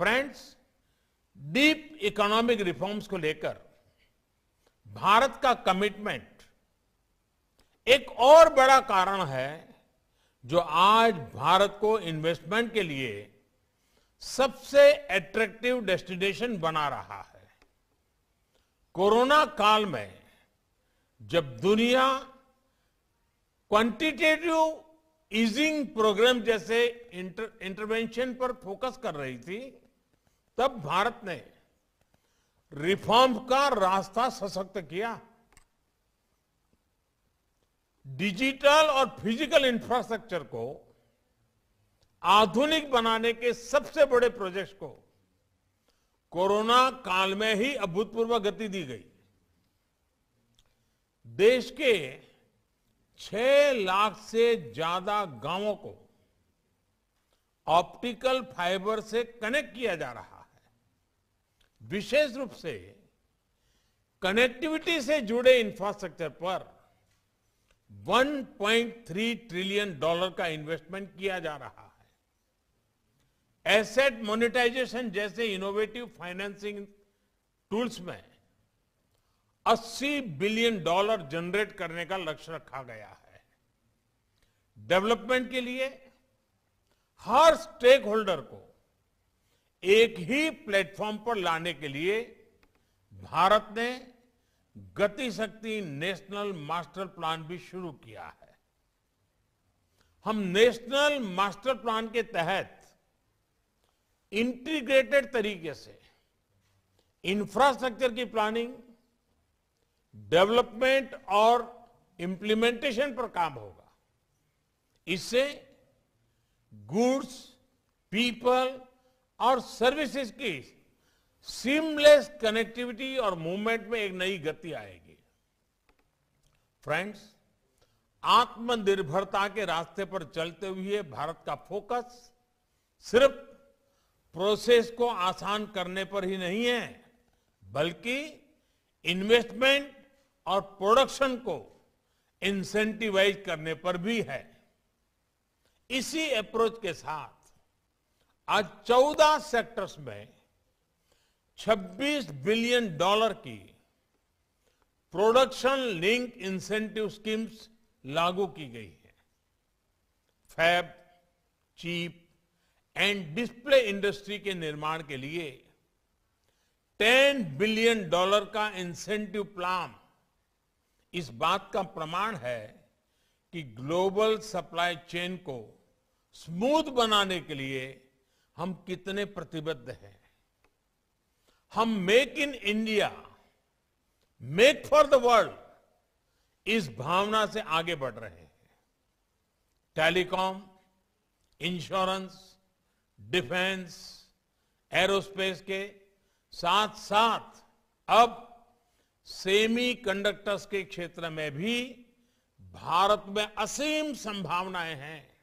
friends deep economic reforms को लेकर भारत का कमिटमेंट एक और बड़ा कारण है जो आज भारत को इन्वेस्टमेंट के लिए सबसे एट्रैक्टिव डेस्टिनेशन बना रहा है कोरोना काल में जब दुनिया क्वांटिटेटिव इजिंग प्रोग्राम जैसे इंटर, इंटरवेंशन पर फोकस कर रही थी तब भारत ने रिफॉर्म का रास्ता सशक्त किया डिजिटल और फिजिकल इंफ्रास्ट्रक्चर को आधुनिक बनाने के सबसे बड़े प्रोजेक्ट को कोरोना काल में ही अभूतपूर्व गति दी गई देश के 6 लाख से ज्यादा गांवों को ऑप्टिकल फाइबर से कनेक्ट किया जा रहा विशेष रूप से कनेक्टिविटी से जुड़े इंफ्रास्ट्रक्चर पर 1.3 ट्रिलियन डॉलर का इन्वेस्टमेंट किया जा रहा है एसेट मोनेटाइजेशन जैसे इनोवेटिव फाइनेंसिंग टूल्स में 80 बिलियन डॉलर जनरेट करने का लक्ष्य रखा गया है डेवलपमेंट के लिए हर स्टेक होल्डर को एक ही प्लेटफॉर्म पर लाने के लिए भारत ने गतिशक्ति नेशनल मास्टर प्लान भी शुरू किया है हम नेशनल मास्टर प्लान के तहत इंटीग्रेटेड तरीके से इंफ्रास्ट्रक्चर की प्लानिंग डेवलपमेंट और इंप्लीमेंटेशन पर काम होगा इससे गुड्स पीपल और सर्विसेज की सीमलेस कनेक्टिविटी और मूवमेंट में एक नई गति आएगी फ्रेंड्स आत्मनिर्भरता के रास्ते पर चलते हुए भारत का फोकस सिर्फ प्रोसेस को आसान करने पर ही नहीं है बल्कि इन्वेस्टमेंट और प्रोडक्शन को इंसेंटिवाइज करने पर भी है इसी अप्रोच के साथ आज 14 सेक्टर्स में 26 बिलियन डॉलर की प्रोडक्शन लिंक इंसेंटिव स्कीम्स लागू की गई है fab chip and display industry के निर्माण के लिए 10 बिलियन डॉलर का इंसेंटिव प्लान इस बात का प्रमाण है कि ग्लोबल सप्लाई चेन को स्मूथ बनाने के लिए हम कितने प्रतिबद्ध हैं हम make in India make for the world इस भावना से आगे बढ़ रहे हैं टेलीकॉम इंश्योरेंस डिफेंस एरोस्पेस के साथ साथ अब सेमी कंडक्टर्स के क्षेत्र में भी भारत में असीम संभावनाएं हैं